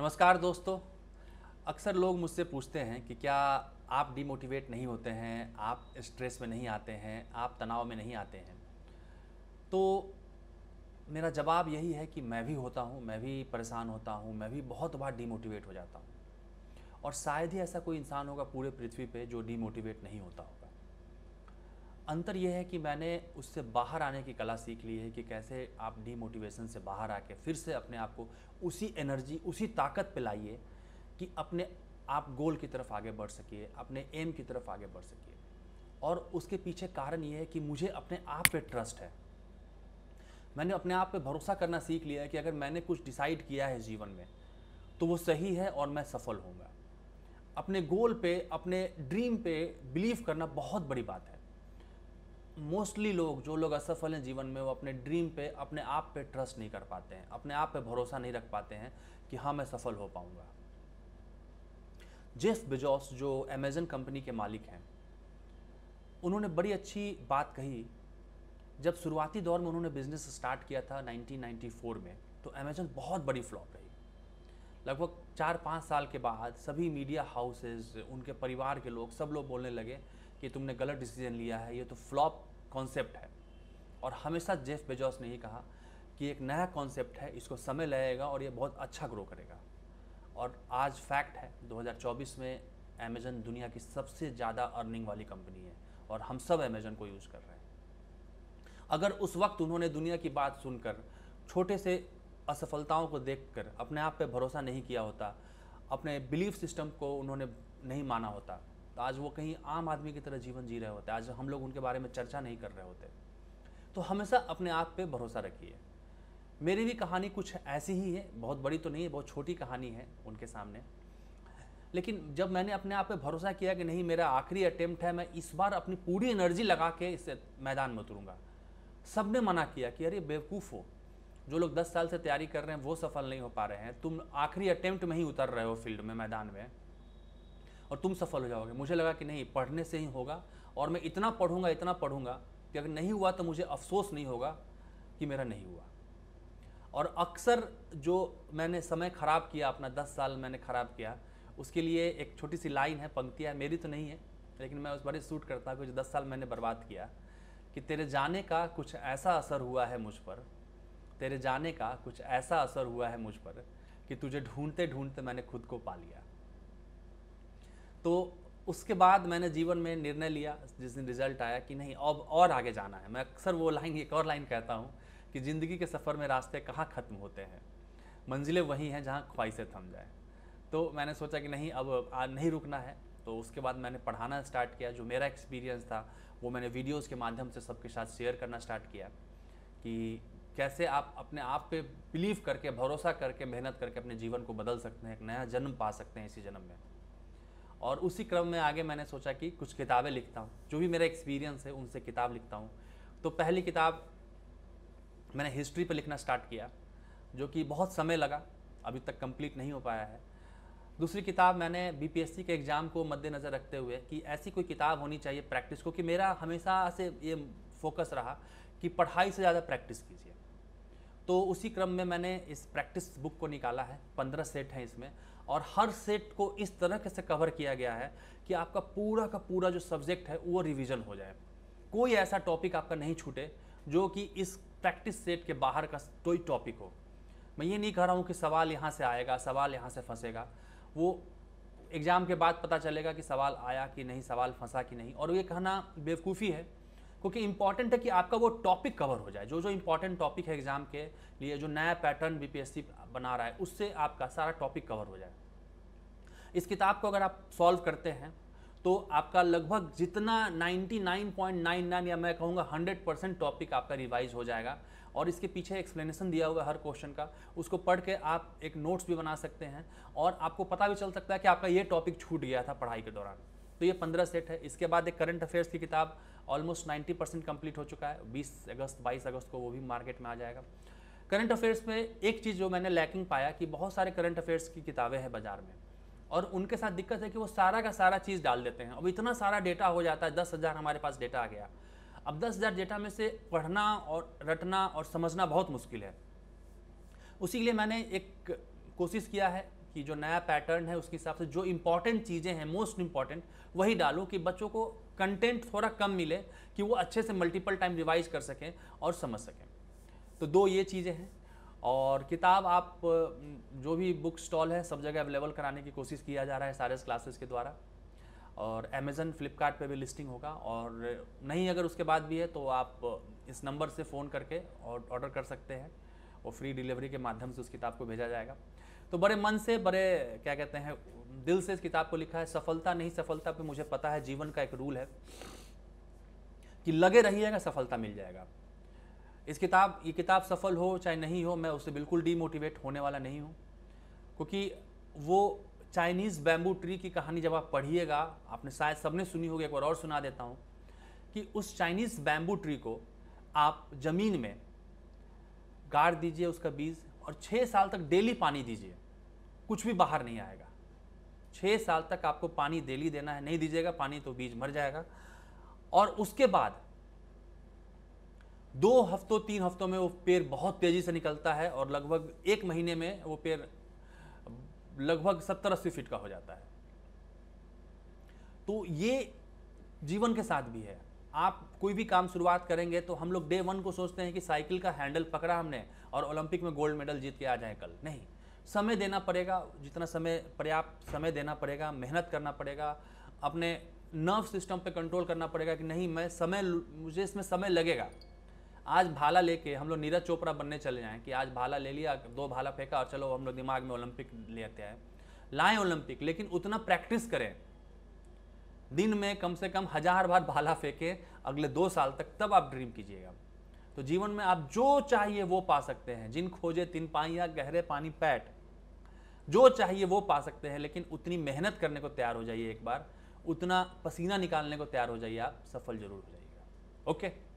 नमस्कार दोस्तों अक्सर लोग मुझसे पूछते हैं कि क्या आप डीमोटिवेट नहीं होते हैं आप स्ट्रेस में नहीं आते हैं आप तनाव में नहीं आते हैं तो मेरा जवाब यही है कि मैं भी होता हूँ मैं भी परेशान होता हूँ मैं भी बहुत बार डीमोटिवेट हो जाता हूँ और शायद ही ऐसा कोई इंसान होगा पूरे पृथ्वी पे जो डीमोटिवेट नहीं होता होगा अंतर यह है कि मैंने उससे बाहर आने की कला सीख ली है कि कैसे आप डीमोटिवेशन से बाहर आके फिर से अपने आप को उसी एनर्जी उसी ताकत पे लाइए कि अपने आप गोल की तरफ आगे बढ़ सकिए अपने एम की तरफ आगे बढ़ सकिए और उसके पीछे कारण ये है कि मुझे अपने आप पे ट्रस्ट है मैंने अपने आप पे भरोसा करना सीख लिया है कि अगर मैंने कुछ डिसाइड किया है जीवन में तो वो सही है और मैं सफल होऊंगा अपने गोल पे अपने ड्रीम पे बिलीव करना बहुत बड़ी बात है मोस्टली लोग जो लोग असफल हैं जीवन में वो अपने ड्रीम पे अपने आप पे ट्रस्ट नहीं कर पाते हैं अपने आप पे भरोसा नहीं रख पाते हैं कि हाँ मैं सफल हो पाऊँगा जेफ बिजॉस जो अमेजन कंपनी के मालिक हैं उन्होंने बड़ी अच्छी बात कही जब शुरुआती दौर में उन्होंने बिज़नेस स्टार्ट किया था 1994 में तो अमेजन बहुत बड़ी फ्लॉप रही लगभग चार पाँच साल के बाद सभी मीडिया हाउसेज उनके परिवार के लोग सब लोग बोलने लगे कि तुमने गलत डिसीजन लिया है ये तो फ्लॉप कॉन्सेप्ट है और हमेशा जेफ बेजॉस ने ही कहा कि एक नया कॉन्सेप्ट है इसको समय लगेगा और ये बहुत अच्छा ग्रो करेगा और आज फैक्ट है 2024 में अमेजन दुनिया की सबसे ज़्यादा अर्निंग वाली कंपनी है और हम सब अमेजन को यूज़ कर रहे हैं अगर उस वक्त उन्होंने दुनिया की बात सुनकर छोटे से असफलताओं को देखकर अपने आप पर भरोसा नहीं किया होता अपने बिलीफ सिस्टम को उन्होंने नहीं माना होता तो आज वो कहीं आम आदमी की तरह जीवन जी रहे होते आज हम लोग उनके बारे में चर्चा नहीं कर रहे होते तो हमेशा अपने आप पर भरोसा रखिए मेरी भी कहानी कुछ ऐसी ही है बहुत बड़ी तो नहीं है बहुत छोटी कहानी है उनके सामने लेकिन जब मैंने अपने आप पे भरोसा किया कि नहीं मेरा आखिरी अटेम्प्ट है मैं इस बार अपनी पूरी एनर्जी लगा के इस मैदान में उतरूँगा सब ने मना किया कि अरे बेवकूफ़ हो जो लोग दस साल से तैयारी कर रहे हैं वो सफल नहीं हो पा रहे हैं तुम आखिरी अटेम्प्ट में ही उतर रहे हो फील्ड में मैदान में और तुम सफल हो जाओगे मुझे लगा कि नहीं पढ़ने से ही होगा और मैं इतना पढ़ूंगा इतना पढ़ूंगा कि अगर नहीं हुआ तो मुझे अफसोस नहीं होगा कि मेरा नहीं हुआ और अक्सर जो मैंने समय ख़राब किया अपना दस साल मैंने ख़राब किया उसके लिए एक छोटी सी लाइन है पंक्तियाँ मेरी तो नहीं है लेकिन मैं उस बारे सूट करता जो दस साल मैंने बर्बाद किया कि तेरे जाने का कुछ ऐसा असर हुआ है मुझ पर तेरे जाने का कुछ ऐसा असर हुआ है मुझ पर कि तुझे ढूंढते ढूंढते मैंने खुद को पा लिया तो उसके बाद मैंने जीवन में निर्णय लिया जिस दिन रिजल्ट आया कि नहीं अब और आगे जाना है मैं अक्सर वो लाइन एक और लाइन कहता हूँ कि ज़िंदगी के सफ़र में रास्ते कहाँ ख़त्म होते हैं मंजिलें वही हैं जहाँ ख्वाहिशें थम जाए तो मैंने सोचा कि नहीं अब आज नहीं रुकना है तो उसके बाद मैंने पढ़ाना स्टार्ट किया जो मेरा एक्सपीरियंस था वो मैंने वीडियोस के माध्यम से सबके साथ शेयर करना स्टार्ट किया कि कैसे आप अपने आप पे बिलीव करके भरोसा करके मेहनत करके अपने जीवन को बदल सकते हैं एक नया जन्म पा सकते हैं इसी जन्म में और उसी क्रम में आगे मैंने सोचा कि कुछ किताबें लिखता हूँ जो भी मेरा एक्सपीरियंस है उनसे किताब लिखता हूँ तो पहली किताब मैंने हिस्ट्री पर लिखना स्टार्ट किया जो कि बहुत समय लगा अभी तक कंप्लीट नहीं हो पाया है दूसरी किताब मैंने बीपीएससी के एग्ज़ाम को मद्देनज़र रखते हुए कि ऐसी कोई किताब होनी चाहिए प्रैक्टिस को कि मेरा हमेशा से ये फोकस रहा कि पढ़ाई से ज़्यादा प्रैक्टिस कीजिए तो उसी क्रम में मैंने इस प्रैक्टिस बुक को निकाला है पंद्रह सेट हैं इसमें और हर सेट को इस तरह से कवर किया गया है कि आपका पूरा का पूरा जो सब्जेक्ट है वो रिविज़न हो जाए कोई ऐसा टॉपिक आपका नहीं छूटे जो कि इस प्रैक्टिस सेट के बाहर का कोई टॉपिक हो मैं ये नहीं कह रहा हूँ कि सवाल यहाँ से आएगा सवाल यहाँ से फंसेगा वो एग्ज़ाम के बाद पता चलेगा कि सवाल आया कि नहीं सवाल फंसा कि नहीं और ये कहना बेवकूफ़ी है क्योंकि इंपॉर्टेंट है कि आपका वो टॉपिक कवर हो जाए जो जो इंपॉर्टेंट टॉपिक है एग्जाम के लिए जो नया पैटर्न बीपीएससी बना रहा है उससे आपका सारा टॉपिक कवर हो जाए इस किताब को अगर आप सॉल्व करते हैं तो आपका लगभग जितना 99.99 या मैं कहूँगा 100 परसेंट टॉपिक आपका रिवाइज हो जाएगा और इसके पीछे एक्सप्लेनेशन दिया हुआ है हर क्वेश्चन का उसको पढ़ के आप एक नोट्स भी बना सकते हैं और आपको पता भी चल सकता है कि आपका ये टॉपिक छूट गया था पढ़ाई के दौरान तो ये पंद्रह सेट है इसके बाद एक करंट अफेयर्स की किताब ऑलमोस्ट नाइन्टी परसेंट कम्प्लीट हो चुका है बीस अगस्त बाईस अगस्त को वो भी मार्केट में आ जाएगा करंट अफेयर्स में एक चीज़ जो मैंने लैकिंग पाया कि बहुत सारे करंट अफेयर्स की किताबें हैं बाजार में और उनके साथ दिक्कत है कि वो सारा का सारा चीज़ डाल देते हैं अब इतना सारा डेटा हो जाता है दस हज़ार हमारे पास डेटा आ गया अब दस हज़ार डेटा में से पढ़ना और रटना और समझना बहुत मुश्किल है उसी के लिए मैंने एक कोशिश किया है कि जो नया पैटर्न है उसके हिसाब से जो इम्पॉर्टेंट चीज़ें हैं मोस्ट इम्पॉर्टेंट वही डालूँ कि बच्चों को कंटेंट थोड़ा कम मिले कि वो अच्छे से मल्टीपल टाइम रिवाइज कर सकें और समझ सकें तो दो ये चीज़ें हैं और किताब आप जो भी बुक स्टॉल है सब जगह अवेलेबल कराने की कोशिश किया जा रहा है सारे क्लासेस के द्वारा और अमेज़न फ्लिपकार्ट भी लिस्टिंग होगा और नहीं अगर उसके बाद भी है तो आप इस नंबर से फ़ोन करके और ऑर्डर कर सकते हैं और फ्री डिलीवरी के माध्यम से उस किताब को भेजा जाएगा तो बड़े मन से बड़े क्या कहते हैं दिल से इस किताब को लिखा है सफलता नहीं सफलता पे मुझे पता है जीवन का एक रूल है कि लगे रहिएगा सफलता मिल जाएगा इस किताब ये किताब सफल हो चाहे नहीं हो मैं उससे बिल्कुल डीमोटिवेट होने वाला नहीं हूँ क्योंकि वो चाइनीज़ बैम्बू ट्री की कहानी जब आप पढ़िएगा आपने शायद सबने सुनी होगी एक बार और सुना देता हूँ कि उस चाइनीज़ बैम्बू ट्री को आप ज़मीन में गाड़ दीजिए उसका बीज और छः साल तक डेली पानी दीजिए कुछ भी बाहर नहीं आएगा छः साल तक आपको पानी डेली देना है नहीं दीजिएगा पानी तो बीज मर जाएगा और उसके बाद दो हफ्तों तीन हफ्तों में वो पेड़ बहुत तेज़ी से निकलता है और लगभग एक महीने में वो पेड़ लगभग सत्तर अस्सी फीट का हो जाता है तो ये जीवन के साथ भी है आप कोई भी काम शुरुआत करेंगे तो हम लोग डे वन को सोचते हैं कि साइकिल का हैंडल पकड़ा हमने और ओलंपिक में गोल्ड मेडल जीत के आ जाए कल नहीं समय देना पड़ेगा जितना समय पर्याप्त समय देना पड़ेगा मेहनत करना पड़ेगा अपने नर्व सिस्टम पे कंट्रोल करना पड़ेगा कि नहीं मैं समय मुझे इसमें समय लगेगा आज भाला लेके हम लोग नीरज चोपड़ा बनने चले जाएँ कि आज भाला ले लिया दो भाला फेंका और चलो हम लोग दिमाग में ओलंपिक लेते आए लाएँ ओलंपिक लेकिन उतना प्रैक्टिस करें दिन में कम से कम हजार बार भाला फेंके अगले दो साल तक तब आप ड्रीम कीजिएगा तो जीवन में आप जो चाहिए वो पा सकते हैं जिन खोजे तिन पाई या गहरे पानी पैट जो चाहिए वो पा सकते हैं लेकिन उतनी मेहनत करने को तैयार हो जाइए एक बार उतना पसीना निकालने को तैयार हो जाइए आप सफल जरूर हो जाइएगा ओके